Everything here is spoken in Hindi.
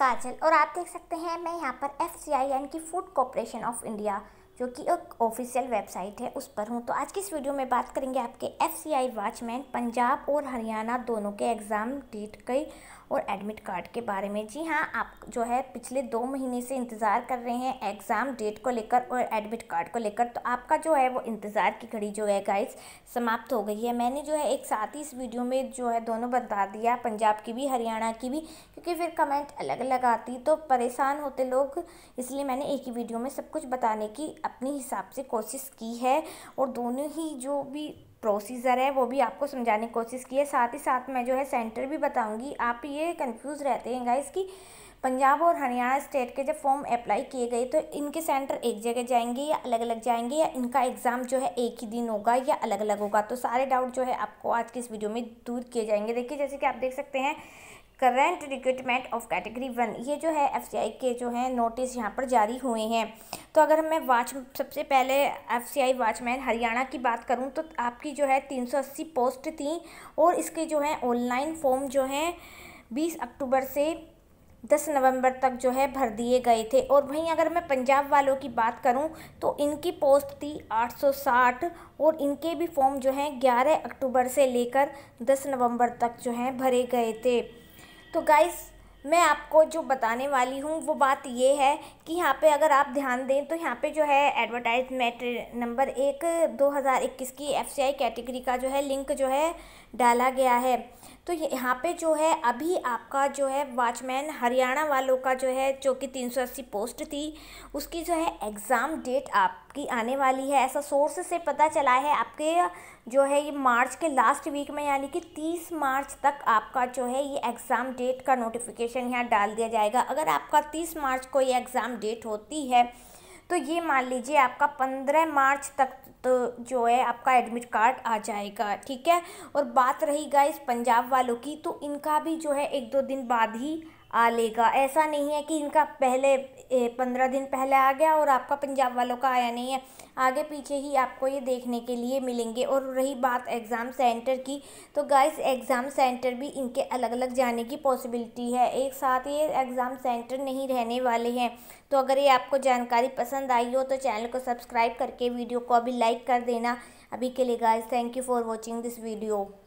काजल और आप देख सकते हैं मैं यहाँ पर एफ सी आई एन की फूड कॉरपोरेशन ऑफ इंडिया जो कि एक ऑफिशियल वेबसाइट है उस पर हूँ तो आज की इस वीडियो में बात करेंगे आपके F C I watchman Punjab और हरियाणा दोनों के एग्ज़ाम डेट कई और एडमिट कार्ड के बारे में जी हाँ आप जो है पिछले दो महीने से इंतज़ार कर रहे हैं एग्ज़ाम डेट को लेकर और एडमिट कार्ड को लेकर तो आपका जो है वो इंतज़ार की घड़ी जो है गाइस समाप्त हो गई है मैंने जो है एक साथ ही इस वीडियो में जो है दोनों बता दिया पंजाब की भी हरियाणा की भी क्योंकि फिर कमेंट अलग अलग आती तो परेशान होते लोग इसलिए मैंने एक ही वीडियो में सब कुछ बताने की अपने हिसाब से कोशिश की है और दोनों ही जो भी प्रोसीज़र है वो भी आपको समझाने की कोशिश की है साथ ही साथ मैं जो है सेंटर भी बताऊँगी आप ये कन्फ्यूज़ रहते हैं गाइस कि पंजाब और हरियाणा स्टेट के जब फॉर्म अप्लाई किए गए तो इनके सेंटर एक जगह जाएंगे या अलग अलग जाएंगे या इनका एग्ज़ाम जो है एक ही दिन होगा या अलग अलग होगा तो सारे डाउट जो है आपको आज की इस वीडियो में दूर किए जाएंगे देखिए जैसे कि आप देख सकते हैं current recruitment of category one ये जो है एफ के जो है नोटिस यहाँ पर जारी हुए हैं तो अगर मैं वाच सबसे पहले F C I watchman Haryana की बात करूँ तो आपकी जो है अस्सी पोस्ट थी और इसके जो है ऑनलाइन फॉर्म जो है बीस अक्टूबर से दस नवंबर तक जो है भर दिए गए थे और वहीं अगर मैं पंजाब वालों की बात करूं तो इनकी पोस्ट थी 860 और इनके भी फॉर्म जो हैं 11 अक्टूबर से लेकर 10 नवंबर तक जो हैं भरे गए थे तो गाइस मैं आपको जो बताने वाली हूँ वो बात ये है कि यहाँ पे अगर आप ध्यान दें तो यहाँ पे जो है एडवर्टाइजमेंट नंबर एक 2021 की एफसीआई कैटेगरी का जो है लिंक जो है डाला गया है तो यहाँ पे जो है अभी आपका जो है वॉचमैन हरियाणा वालों का जो है जो कि तीन सौ अस्सी पोस्ट थी उसकी जो है एग्ज़ाम डेट आपकी आने वाली है ऐसा सोर्स से पता चला है आपके जो है ये मार्च के लास्ट वीक में यानी कि तीस मार्च तक आपका जो है ये एग्ज़ाम डेट का नोटिफिकेशन यहाँ डाल दिया जाएगा अगर आपका तीस मार्च को ये एग्ज़ाम डेट होती है तो ये मान लीजिए आपका पंद्रह मार्च तक तो जो है आपका एडमिट कार्ड आ जाएगा ठीक है और बात रही गाइस पंजाब वालों की तो इनका भी जो है एक दो दिन बाद ही आ लेगा ऐसा नहीं है कि इनका पहले पंद्रह दिन पहले आ गया और आपका पंजाब वालों का आया नहीं है आगे पीछे ही आपको ये देखने के लिए मिलेंगे और रही बात एग्ज़ाम सेंटर की तो गाइस एग्ज़ाम सेंटर भी इनके अलग अलग जाने की पॉसिबिलिटी है एक साथ ये एग्ज़ाम सेंटर नहीं रहने वाले हैं तो अगर ये आपको जानकारी पसंद आई हो तो चैनल को सब्सक्राइब करके वीडियो को अभी लाइक कर देना अभी के लिए guys thank you for watching this video